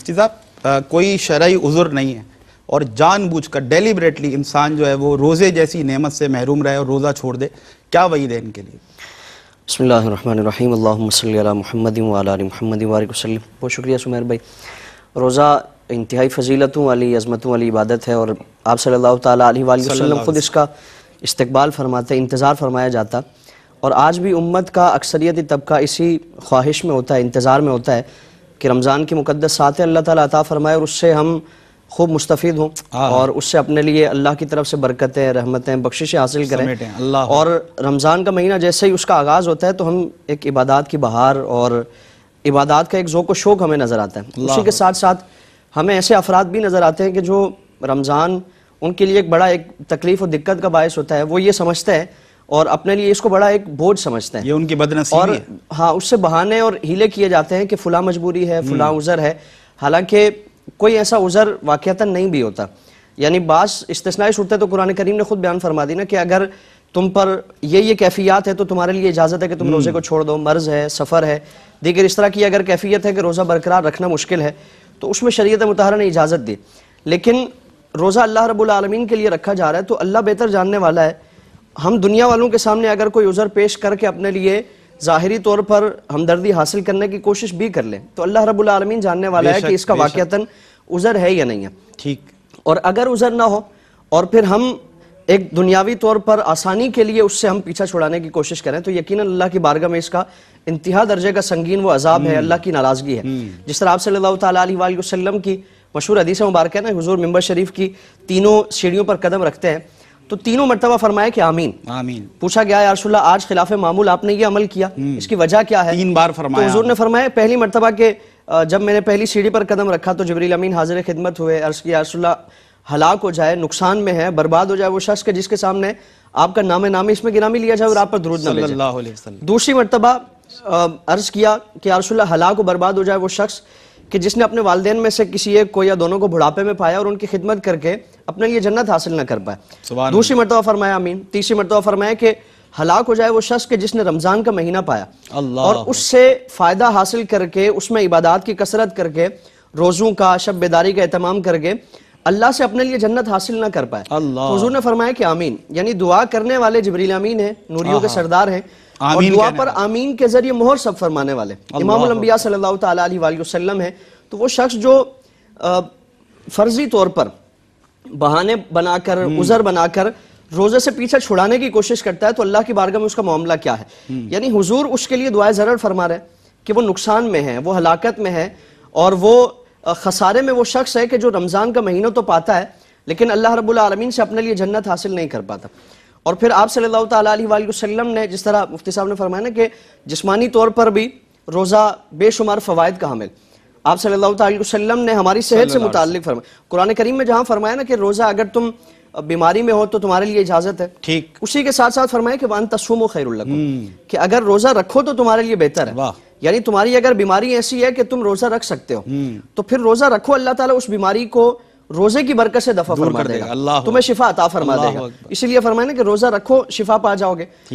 मुफ्ती साहब कोई शरय उज़ुर नहीं है और जानबूझकर डेलीबरेटली इंसान जो है वो रोज़े जैसी नेमत से महरूम रहे और रोज़ा छोड़ दे क्या वही है इनके लिए महमद महमद वारिक वसलम बहुत शुक्रिया सुमेर भाई रोज़ा इंतहाई फजीलतों वाली अजमतों वाली इबादत है और आप सल्लल्लाहु अलैहि वसल्लम ख़ुद इसका इस्तकबाल फरमाते इंतज़ार फरमाया जाता और आज भी उम्मत का अक्सरियती तबका इसी ख्वाहिश में होता है इंतज़ार में होता है कि रमज़ान की मुकदस सात अल्लाह ताला अता फरमाए और उससे हम खूब मुस्तफ़ हों और उससे अपने लिए अल्लाह की तरफ से बरकतें रहमतें बख्शिशें हासिल करें अल्लाह और रमज़ान का महीना जैसे ही उसका आगाज़ होता है तो हम एक इबादत की बहार और इबादत का एक ज़ोक शोक हमें नज़र आता है उसी के साथ साथ हमें ऐसे अफराद भी नज़र आते हैं कि जो रमज़ान उनके लिए एक बड़ा एक तकलीफ़ और दिक्कत का बायस होता है वो ये समझते हैं और अपने लिए इसको बड़ा एक बोझ समझते हैं ये उनकी बदनसीबी और है। हाँ उससे बहाने और हीले किए जाते हैं कि फुला मजबूरी है फुला हम्म। उज़र है हालांकि कोई ऐसा उज़र वाक़ता नहीं भी होता यानी बास इस्तेसनाई सूरत तो कुरान करीम ने खुद बयान फरमा दी ना कि अगर तुम पर ये ये कैफियत है तो तुम्हारे लिए इजाज़त है कि तुम हम्म। रोज़े को छोड़ दो मर्ज़ है सफ़र है दीगर इस तरह की अगर कैफियत है कि रोज़ा बरकरार रखना मुश्किल है तो उसमें शरीयत मतहरा ने इजाज़त दी लेकिन रोज़ा अल्लाह रबालमीन के लिए रखा जा रहा है तो अल्लाह बेहतर जानने वाला है हम दुनिया वालों के सामने अगर कोई उज़र पेश करके अपने लिए ज़ाहरी तौर पर हमदर्दी हासिल करने की कोशिश भी कर लें तो अल्लाह रब्बुल आलमीन जानने वाला है कि इसका वाक़ता उज़र है या नहीं है ठीक और अगर उज़र ना हो और फिर हम एक दुनियावी तौर पर आसानी के लिए उससे हम पीछा छुड़ाने की कोशिश करें तो यकीन अल्लाह की बारगाह में इसका इंतहा दर्जे का संगीन वो अजाब है हम्म। अल्लाह की नाराज़गी है हम्म। जिस तरह आप सल्लल्लाहु अलैहि वसल्लम की मशहूर हदीस मुबारक है ना हजूर मम्बर शरीफ की तीनों सीढ़ियों पर कदम रखते हैं तो तीनों मरतबा फरमाया कि आमीन आमीन पूछा गया यारशुल्ला आज खिलाफ मामूल आपने ये अमल किया हम्म। इसकी वजह क्या है तीन बार फरमाया तो ने फरमाया पहली मरतबा के जब मैंने पहली सीढ़ी पर कदम रखा तो जबरील अमीन हाजिर खिदमत हुए अर्ज की यारशुल्ला हलाक हो जाए नुकसान में है बर्बाद हो जाए वो शख्स के जिसके सामने आपका नाम नाम इसमें गिरामी लिया जाए और आप पर दरूद ना दूसरी मरतबा अर्ज किया कि यारशुल्ला हलाक हो बर्बाद हो जाए वो शख्स कि जिसने अपने वालदेन में से किसी एक को या दोनों को बुढ़ापे में पाया और उनकी खिदमत करके अपने लिए जन्नत हासिल न कर पाए दूसरी मरतबा फरमाया अमीन तीसरी मरतबा फरमाया कि हलाक हो जाए वो शख्स के जिसने रमज़ान का महीना पाया और उससे फ़ायदा हासिल करके उसमें इबादत की कसरत करके रोज़ों का शब बेदारी का एहतमाम करके अल्लाह से अपने लिए जन्नत हासिल ना कर पाए हजू हजूर ने फरमाया कि आमीन यानी दुआ करने वाले जबरील अमीन है नूरियों के सरदार हैं आमीन दुआ पर आमीन के जरिए मोहर सब फरमाने वाले इमाम वसल्लम है तो वो शख्स जो फर्जी तौर पर बहाने बनाकर हम्म। उजर बनाकर रोजे से पीछे छुड़ाने की कोशिश करता है तो अल्लाह की बारगाह में उसका मामला क्या है हम्म। यानी हुजूर उसके लिए दुआ जरूर फरमा रहे कि वो नुकसान में है वो हलाकत में है और वो खसारे में वो शख्स है कि जो रमज़ान का महीना तो पाता है लेकिन अल्लाह रबुल आलमीन से अपने लिए जन्नत हासिल नहीं कर पाता और फिर आप सल्लल्लाहु अलैहि वसल्लम ने जिस तरह मुफ्ती साहब ने फरमाया ना कि जिस्मानी तौर पर भी रोज़ा बेशुमार फ़वाद का हामिल आप सल्लल्लाहु अलैहि वसल्लम ने हमारी सेहत से मुतालिक फरमाया कुरान करीम में जहाँ फरमाया ना कि रोज़ा अगर तुम बीमारी में हो तो तुम्हारे लिए इजाजत है ठीक उसी के साथ साथ फरमाया कि वन तस्वम खैर कि अगर रोजा रखो तो तुम्हारे लिए बेहतर है यानी तुम्हारी अगर बीमारी ऐसी है कि तुम रोजा रख सकते हो हम्म। तो फिर रोजा रखो अल्लाह ताला उस बीमारी को रोजे की बरकत से दफा फरमा देगा, तुम्हें शिफा अता फरमा देगा इसीलिए फरमाने कि रोजा रखो शिफा पा जाओगे